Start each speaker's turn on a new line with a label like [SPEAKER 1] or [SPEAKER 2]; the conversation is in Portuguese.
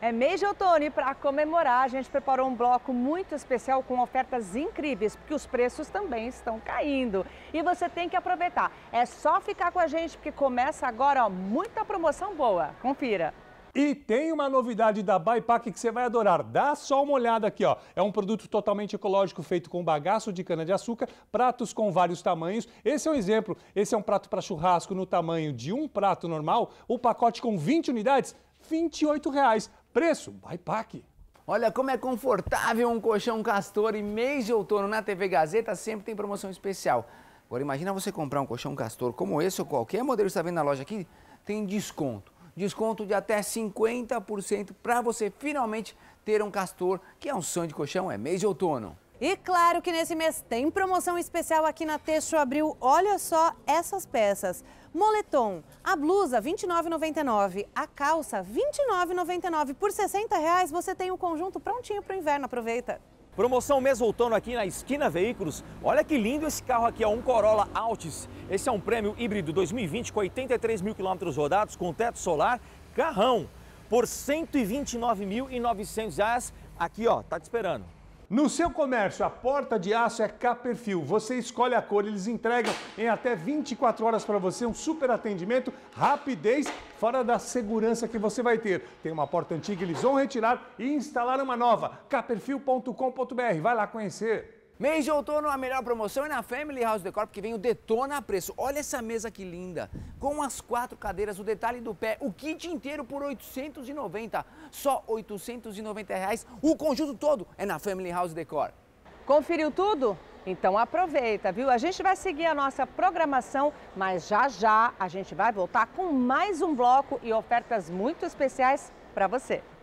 [SPEAKER 1] É mês de outono e para comemorar a gente preparou um bloco muito especial com ofertas incríveis, porque os preços também estão caindo. E você tem que aproveitar. É só ficar com a gente porque começa agora ó, muita promoção boa. Confira.
[SPEAKER 2] E tem uma novidade da Baipac que você vai adorar. Dá só uma olhada aqui, ó. É um produto totalmente ecológico feito com bagaço de cana-de-açúcar, pratos com vários tamanhos. Esse é um exemplo. Esse é um prato para churrasco no tamanho de um prato normal. O pacote com 20 unidades, R$ 28,00.
[SPEAKER 3] Preço? pac Olha como é confortável um colchão Castor e mês de outono na TV Gazeta sempre tem promoção especial. Agora imagina você comprar um colchão Castor como esse ou qualquer modelo que está vendo na loja aqui, tem desconto. Desconto de até 50% para você finalmente ter um Castor, que é um sonho de colchão, é mês de outono.
[SPEAKER 4] E claro que nesse mês tem promoção especial aqui na Texto Abril. Olha só essas peças. Moletom, a blusa R$ 29,99, a calça R$ 29,99. Por R$ reais você tem o um conjunto prontinho para o inverno, aproveita.
[SPEAKER 5] Promoção mês outono aqui na Esquina Veículos. Olha que lindo esse carro aqui, é um Corolla Altis. Esse é um prêmio híbrido 2020 com 83 mil quilômetros rodados, com teto solar, carrão. Por R$
[SPEAKER 2] 129.900 aqui ó, tá te esperando. No seu comércio, a porta de aço é K-Perfil. Você escolhe a cor, eles entregam em até 24 horas para você, um super atendimento, rapidez, fora da segurança que você vai ter. Tem uma porta antiga,
[SPEAKER 3] eles vão retirar e instalar uma nova. kperfil.com.br. Vai lá conhecer. Mês de outono, a melhor promoção é na Family House Decor, porque vem o Detona a Preço. Olha essa mesa que linda, com as quatro cadeiras, o detalhe do pé, o kit inteiro por 890, só 890 reais. O conjunto todo é na Family House Decor. Conferiu
[SPEAKER 1] tudo? Então aproveita, viu? A gente vai seguir a nossa programação, mas já já a gente vai voltar com mais um bloco e ofertas muito especiais para você.